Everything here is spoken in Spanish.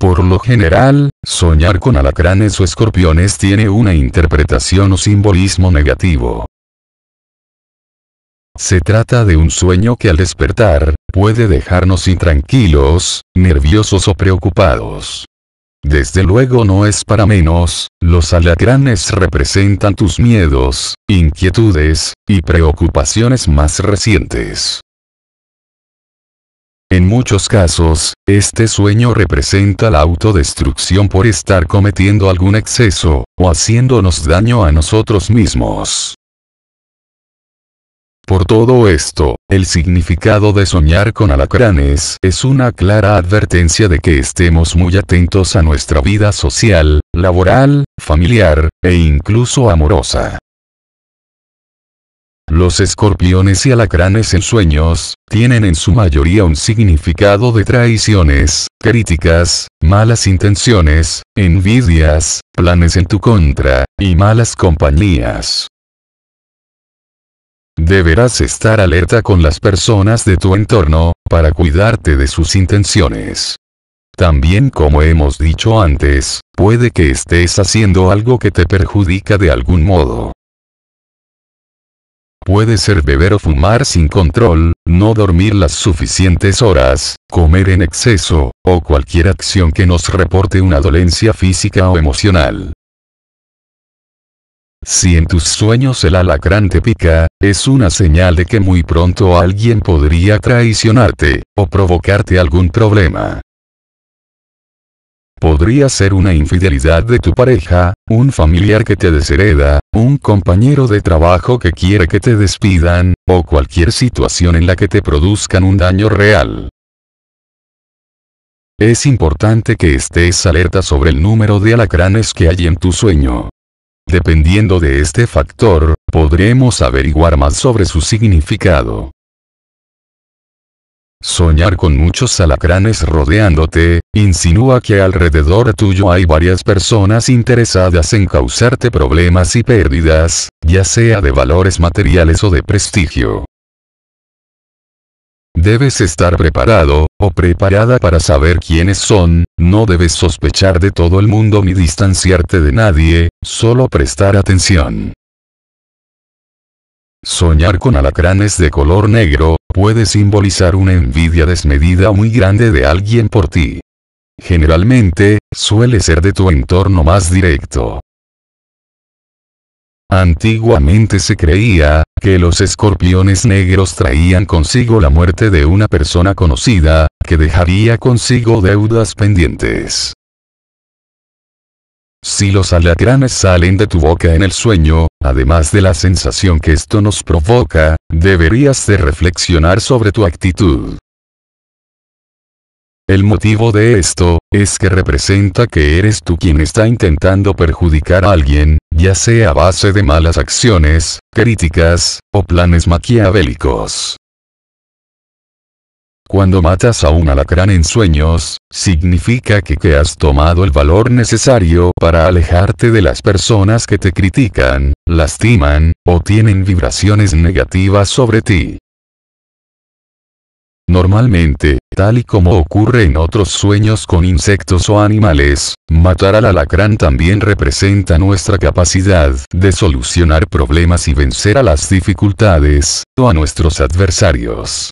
Por lo general, soñar con alacranes o escorpiones tiene una interpretación o simbolismo negativo. Se trata de un sueño que al despertar, puede dejarnos intranquilos, nerviosos o preocupados. Desde luego no es para menos, los alacranes representan tus miedos, inquietudes, y preocupaciones más recientes. En muchos casos, este sueño representa la autodestrucción por estar cometiendo algún exceso, o haciéndonos daño a nosotros mismos. Por todo esto, el significado de soñar con alacranes es una clara advertencia de que estemos muy atentos a nuestra vida social, laboral, familiar, e incluso amorosa. Los escorpiones y alacranes en sueños, tienen en su mayoría un significado de traiciones, críticas, malas intenciones, envidias, planes en tu contra, y malas compañías. Deberás estar alerta con las personas de tu entorno, para cuidarte de sus intenciones. También como hemos dicho antes, puede que estés haciendo algo que te perjudica de algún modo. Puede ser beber o fumar sin control, no dormir las suficientes horas, comer en exceso, o cualquier acción que nos reporte una dolencia física o emocional. Si en tus sueños el alacrán te pica, es una señal de que muy pronto alguien podría traicionarte, o provocarte algún problema. Podría ser una infidelidad de tu pareja, un familiar que te deshereda, un compañero de trabajo que quiere que te despidan, o cualquier situación en la que te produzcan un daño real. Es importante que estés alerta sobre el número de alacranes que hay en tu sueño. Dependiendo de este factor, podremos averiguar más sobre su significado. Soñar con muchos alacranes rodeándote, insinúa que alrededor tuyo hay varias personas interesadas en causarte problemas y pérdidas, ya sea de valores materiales o de prestigio. Debes estar preparado, o preparada para saber quiénes son, no debes sospechar de todo el mundo ni distanciarte de nadie, solo prestar atención. Soñar con alacranes de color negro, puede simbolizar una envidia desmedida muy grande de alguien por ti. Generalmente, suele ser de tu entorno más directo. Antiguamente se creía, que los escorpiones negros traían consigo la muerte de una persona conocida, que dejaría consigo deudas pendientes. Si los alacranes salen de tu boca en el sueño, Además de la sensación que esto nos provoca, deberías de reflexionar sobre tu actitud. El motivo de esto, es que representa que eres tú quien está intentando perjudicar a alguien, ya sea a base de malas acciones, críticas, o planes maquiavélicos. Cuando matas a un alacrán en sueños, significa que, que has tomado el valor necesario para alejarte de las personas que te critican, lastiman, o tienen vibraciones negativas sobre ti. Normalmente, tal y como ocurre en otros sueños con insectos o animales, matar al alacrán también representa nuestra capacidad de solucionar problemas y vencer a las dificultades, o a nuestros adversarios.